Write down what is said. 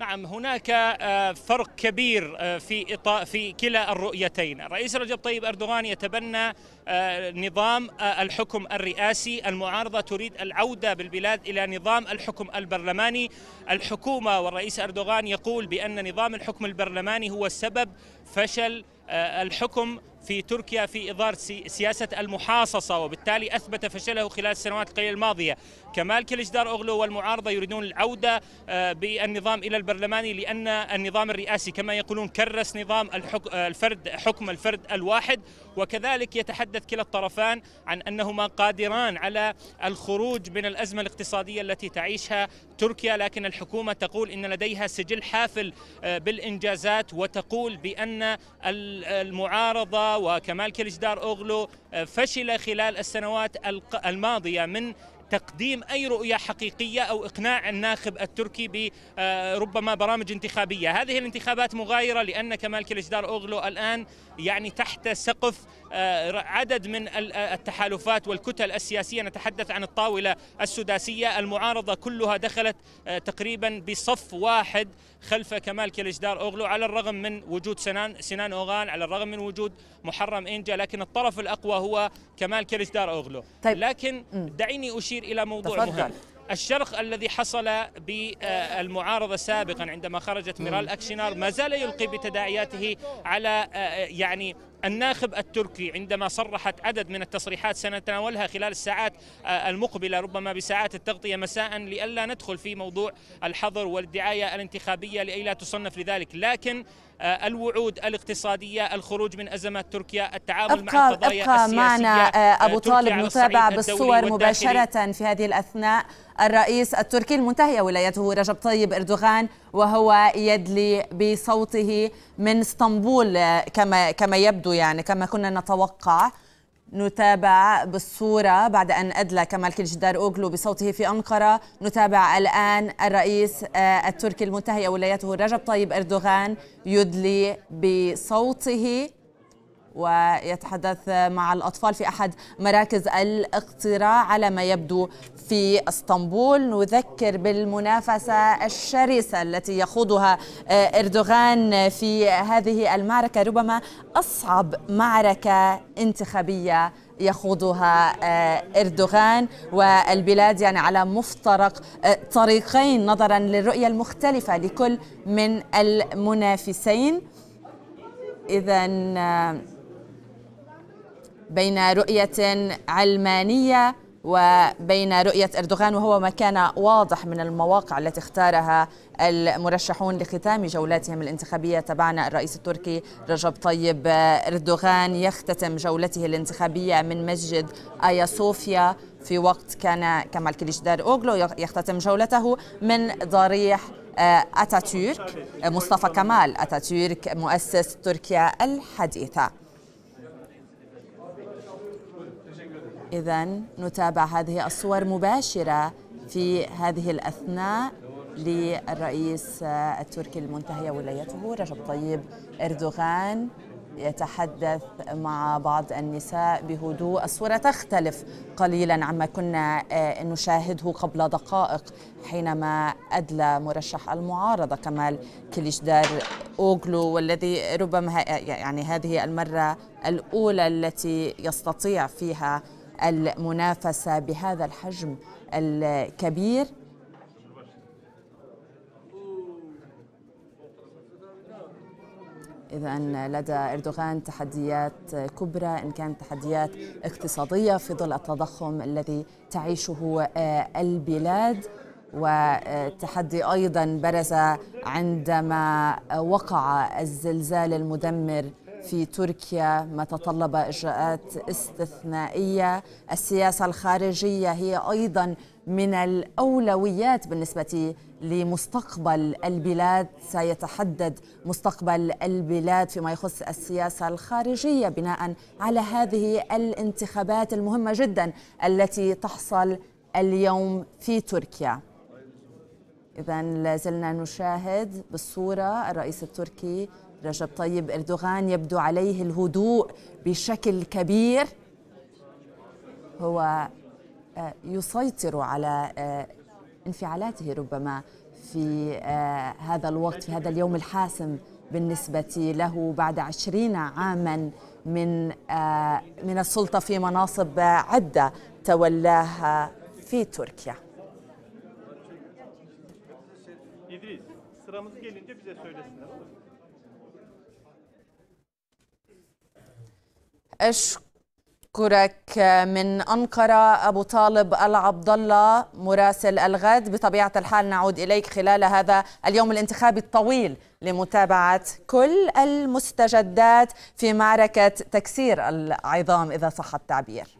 نعم هناك آه، فرق كبير آه، في في كلا الرؤيتين، الرئيس رجب طيب اردوغان يتبنى آه، نظام الحكم الرئاسي، المعارضه تريد العوده بالبلاد الى نظام الحكم البرلماني، الحكومه والرئيس اردوغان يقول بان نظام الحكم البرلماني هو السبب فشل آه، الحكم في تركيا في إدارة سياسة المحاصصة وبالتالي أثبت فشله خلال السنوات القليلة الماضية كمال كلجدار أغلو والمعارضة يريدون العودة آه، بالنظام إلى البرلماني لأن النظام الرئاسي كما يقولون كرس نظام آه، الفرد حكم الفرد الواحد وكذلك يتحدث كلا الطرفان عن أنهما قادران على الخروج من الأزمة الاقتصادية التي تعيشها تركيا لكن الحكومة تقول إن لديها سجل حافل بالإنجازات وتقول بأن بأن المعارضة وكمال كلجدار أغلو آه، فشل خلال السنوات الماضية من تقديم أي رؤية حقيقية أو إقناع الناخب التركي بربما برامج انتخابية هذه الانتخابات مغايرة لأن كمال كليجدار أوغلو الآن يعني تحت سقف آه، عدد من آه، التحالفات والكتل السياسية نتحدث عن الطاولة السداسية المعارضة كلها دخلت آه، تقريبا بصف واحد خلف كمال كليجدار أوغلو على الرغم من وجود سنان سنان أوغان على الرغم من وجود محرم إنجا لكن الطرف الأقوى هو كمال كليجدار أوغلو طيب. لكن دعيني أشير أشير إلى موضوع تفضل. مهم الشرخ الذي حصل بالمعارضه سابقا عندما خرجت ميرال اكشنار ما زال يلقي بتداعياته على آه، آه، يعني الناخب التركي عندما صرحت عدد من التصريحات سنتناولها خلال الساعات آه، المقبله ربما بساعات التغطيه مساء لئلا ندخل في موضوع الحظر والدعايه الانتخابيه لئلا تصنف لذلك لكن آه، الوعود الاقتصادية الخروج من أزمة تركيا التعامل أبقى مع القضايا أبقى السياسية معنا آه، أبو آه، طالب متابع بالصور مباشرة في هذه الأثناء الرئيس التركي المنتهية ولايته رجب طيب إردوغان وهو يدلي بصوته من اسطنبول كما كما يبدو يعني كما كنا نتوقع نتابع بالصورة بعد أن أدلى كمال كيلجدار أوغلو بصوته في أنقرة نتابع الآن الرئيس آه، التركي المنتهي ولايته رجب طيب أردوغان يدلي بصوته ويتحدث مع الأطفال في أحد مراكز الاقتراع على ما يبدو في اسطنبول نذكر بالمنافسة الشرسة التي يخوضها آه، إردوغان في هذه المعركة ربما أصعب معركة انتخابية يخوضها آه، إردوغان والبلاد يعني على مفترق آه، طريقين نظرا للرؤية المختلفة لكل من المنافسين إذا بين رؤية علمانية وبين رؤية أردوغان وهو ما كان واضح من المواقع التي اختارها المرشحون لختام جولاتهم الانتخابية تبعنا الرئيس التركي رجب طيب أردوغان يختتم جولته الانتخابية من مسجد آيا صوفيا في وقت كان كمال دار أوغلو يختتم جولته من ضريح آه، أتاتورك مصطفى كمال أتاتورك مؤسس تركيا الحديثة إذا نتابع هذه الصور مباشرة في هذه الأثناء للرئيس التركي المنتهي ولايته رجب طيب اردوغان يتحدث مع بعض النساء بهدوء الصوره تختلف قليلا عما كنا آه، نشاهده قبل دقائق حينما ادلى مرشح المعارضه كمال كليشدار اوغلو والذي ربما يعني هذه المره الاولى التي يستطيع فيها المنافسة بهذا الحجم الكبير إذا لدى إردوغان تحديات كبرى إن كانت تحديات اقتصادية في ظل التضخم الذي تعيشه آه، البلاد وتحدي أيضا برز عندما وقع الزلزال المدمر في تركيا ما تطلب اجراءات استثنائيه السياسه الخارجيه هي ايضا من الاولويات بالنسبه لمستقبل البلاد سيتحدد مستقبل البلاد فيما يخص السياسه الخارجيه بناء على هذه الانتخابات المهمه جدا التي تحصل اليوم في تركيا إذا لازلنا نشاهد بالصورة الرئيس التركي رجب طيب اردوغان يبدو عليه الهدوء بشكل كبير هو آه، يسيطر على آه، انفعالاته ربما في آه، هذا الوقت في هذا اليوم الحاسم بالنسبة له بعد عشرين عاما من من السلطة في مناصب عدة تولاها في تركيا أشكرك من أنقرة أبو طالب العبد الله مراسل الغد بطبيعة الحال نعود إليك خلال هذا اليوم الانتخابي الطويل لمتابعة كل المستجدات في معركة تكسير العظام إذا صح التعبير